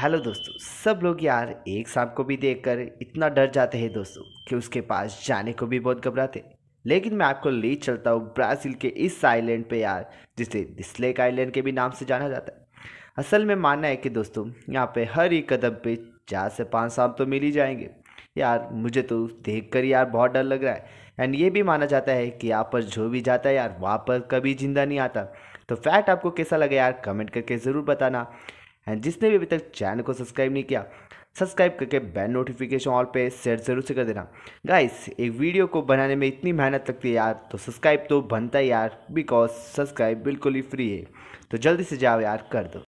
hello दोस्तों सब लोग यार एक सांप को भी देखकर इतना डर जाते हैं दोस्तों कि उसके पास जाने को भी बहुत घबराते लेकिन मैं आपको ले चलता हूँ ब्राज़ील के इस आइलैंड पे यार जिसे डिस्लेक आइलैंड के भी नाम से जाना जाता है असल में मानना है कि दोस्तों यहाँ पे हर एक कदम पे चार से पाँच सांप तो मिल ही जाएंगे यार मुझे तो देख कर यार बहुत डर लग रहा है एंड ये भी माना जाता है कि यहाँ पर जो भी जाता है यार वहाँ पर कभी जिंदा नहीं आता तो फैक्ट आपको कैसा लगा यार कमेंट करके ज़रूर बताना एंड जिसने भी अभी तक चैनल को सब्सक्राइब नहीं किया सब्सक्राइब करके बेल नोटिफिकेशन ऑल पे शेयर जरूर से कर देना गाइस एक वीडियो को बनाने में इतनी मेहनत लगती है यार तो सब्सक्राइब तो बनता है यार बिकॉज सब्सक्राइब बिल्कुल ही फ्री है तो जल्दी से जाओ यार कर दो